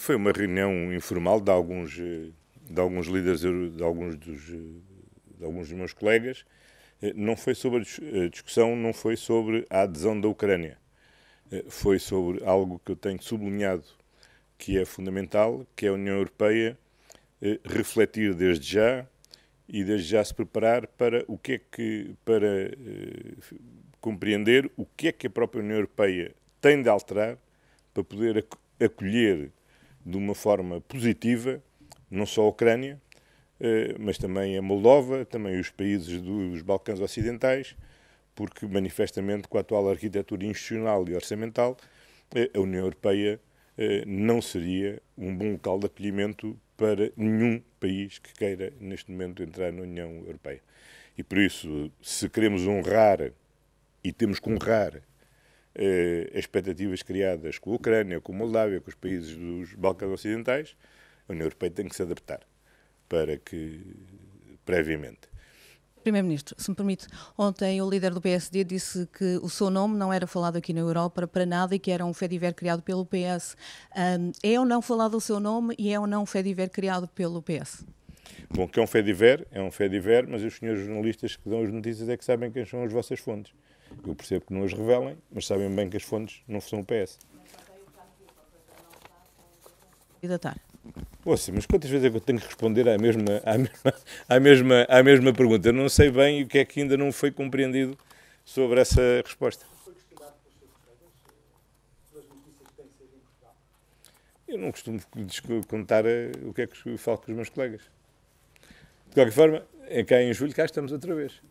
Foi uma reunião informal de alguns, eh, de alguns líderes, de alguns dos, eh, de alguns dos meus colegas. Eh, não foi sobre a discussão, não foi sobre a adesão da Ucrânia. Foi sobre algo que eu tenho sublinhado que é fundamental, que é a União Europeia refletir desde já e desde já se preparar para o que é que para compreender o que é que a própria União Europeia tem de alterar para poder acolher de uma forma positiva, não só a Ucrânia, eh, mas também a Moldova, também os países dos Balcãs Ocidentais, porque manifestamente com a atual arquitetura institucional e orçamental, eh, a União Europeia eh, não seria um bom local de acolhimento para nenhum país que queira neste momento entrar na União Europeia. E por isso, se queremos honrar e temos que honrar eh, expectativas criadas com a Ucrânia, com a Moldávia, com os países dos Balcãs Ocidentais, a União Europeia tem que se adaptar para que, previamente. Primeiro-Ministro, se me permite, ontem o líder do PSD disse que o seu nome não era falado aqui na Europa para nada e que era um Fediver criado pelo PS. Um, é ou não falado o seu nome e é ou não um Fediver criado pelo PS? Bom, que é um Fediver, é um Fediver, mas os senhores jornalistas que dão as notícias é que sabem quem são as vossas fontes. Eu percebo que não as revelem, mas sabem bem que as fontes não são o PS. Candidatar. Ouça, mas quantas vezes é que eu tenho que responder à mesma, à mesma, à mesma, à mesma pergunta? Eu não sei bem o que é que ainda não foi compreendido sobre essa resposta. Eu não costumo contar eh, o que é que falo com os meus colegas. De qualquer forma, é cá em julho, cá estamos outra vez.